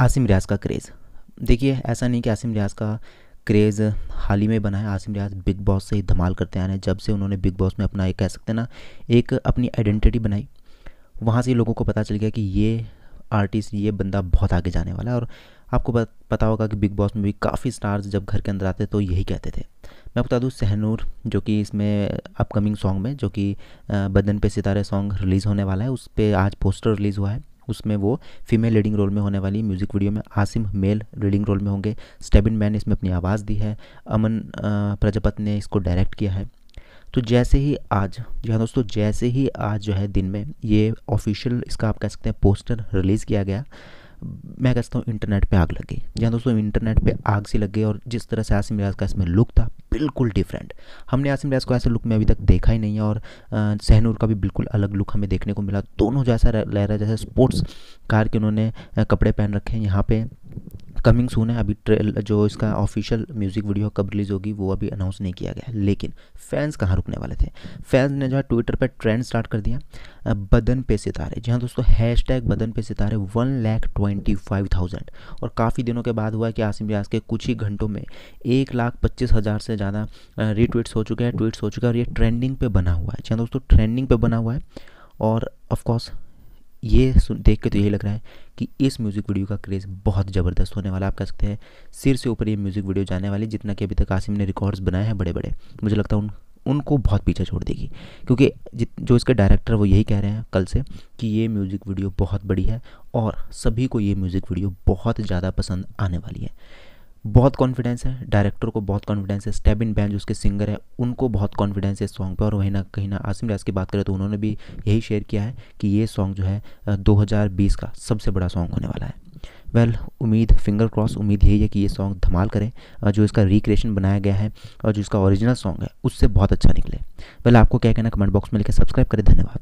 आसिम रियाज का क्रेज़ देखिए ऐसा नहीं कि आसिम रियाज का क्रेज़ हाल ही में बना है आसिम रियाज बिग बॉस से ही धमाल करते रहे हैं जब से उन्होंने बिग बॉस में अपना एक कह सकते हैं ना एक अपनी आइडेंटिटी बनाई वहाँ से लोगों को पता चल गया कि ये आर्टिस्ट ये बंदा बहुत आगे जाने वाला है और आपको पता होगा कि बिग बॉस में भी काफ़ी स्टार्स जब घर के अंदर आते तो यही कहते थे मैं बता दूँ सहनूर जो कि इसमें अपकमिंग सॉन्ग में जो कि बदन पे सितारे सॉन्ग रिलीज़ होने वाला है उस पर आज पोस्टर रिलीज़ हुआ है उसमें वो फीमेल लीडिंग रोल में होने वाली म्यूज़िक वीडियो में आसिम मेल लीडिंग रोल में होंगे स्टेबिन मैन इसमें अपनी आवाज़ दी है अमन प्रजापत ने इसको डायरेक्ट किया है तो जैसे ही आज जी हाँ दोस्तों जैसे ही आज जो है दिन में ये ऑफिशियल इसका आप कह सकते हैं पोस्टर रिलीज़ किया गया मैं कहता हूँ इंटरनेट पे आग लग गई जी हाँ दोस्तों इंटरनेट पे आग सी लग गई और जिस तरह से आसिम रियाज का इसमें लुक था बिल्कुल डिफरेंट हमने आसिम रियाज को ऐसे लुक में अभी तक देखा ही नहीं है और सहनूर का भी बिल्कुल अलग लुक हमें देखने को मिला दोनों जैसा लहरा जैसा स्पोर्ट्स कार के उन्होंने कपड़े पहन रखे हैं यहाँ पर कमिंग सून है अभी ट्रेल जो इसका ऑफिशियल म्यूज़िक वीडियो कब रिलीज़ होगी वो अभी अनाउंस नहीं किया गया लेकिन फैंस कहाँ रुकने वाले थे फैंस ने जो है ट्विटर पर ट्रेंड स्टार्ट कर दिया बदन पे सितारे जी हाँ दोस्तों हैश टैग बदन पे सितारे one lakh twenty five thousand और काफ़ी दिनों के बाद हुआ कि आसिम रियाज के कुछ ही घंटों में एक लाख पच्चीस हज़ार से ज़्यादा रिट्वीट्स हो चुके हैं ट्वीट्स हो चुके हैं और ये ट्रेंडिंग पे बना हुआ है जी हाँ दोस्तों ट्रेंडिंग पे बना हुआ है और ऑफकोर्स ये सुन देख के तो यही लग रहा है कि इस म्यूज़िक वीडियो का क्रेज़ बहुत ज़बरदस्त होने वाला आप कह सकते हैं सिर से ऊपर ये म्यूज़िक वीडियो जाने वाली जितना कि अभी तक आसिम ने रिकॉर्ड्स बनाए हैं बड़े बड़े मुझे लगता है उन उनको बहुत पीछे छोड़ देगी क्योंकि जो इसके डायरेक्टर वो यही कह रहे हैं कल से कि ये म्यूज़िक वीडियो बहुत बड़ी है और सभी को ये म्यूज़िक वीडियो बहुत ज़्यादा पसंद आने वाली है बहुत कॉन्फिडेंस है डायरेक्टर को बहुत कॉन्फिडेंस है स्टेबिन बैंड उसके सिंगर है उनको बहुत कॉन्फिडेंस है इस सॉन्ग पर और वहीं ना कहीं ना आसिम रियाज की बात करें तो उन्होंने भी यही शेयर किया है कि ये सॉन्ग जो है 2020 का सबसे बड़ा सॉन्ग होने वाला है वेल well, उम्मीद फिंगर क्रॉस उम्मीद यही है कि ये सॉन्ग धमाल करें जो इसका रिक्रिएशन बनाया गया है और जो इसका ओरिजिनल सॉन्ग है उससे बहुत अच्छा निकले वेल well, आपको क्या कहना कमेंट बॉक्स में लिखे सब्सक्राइब करें धन्यवाद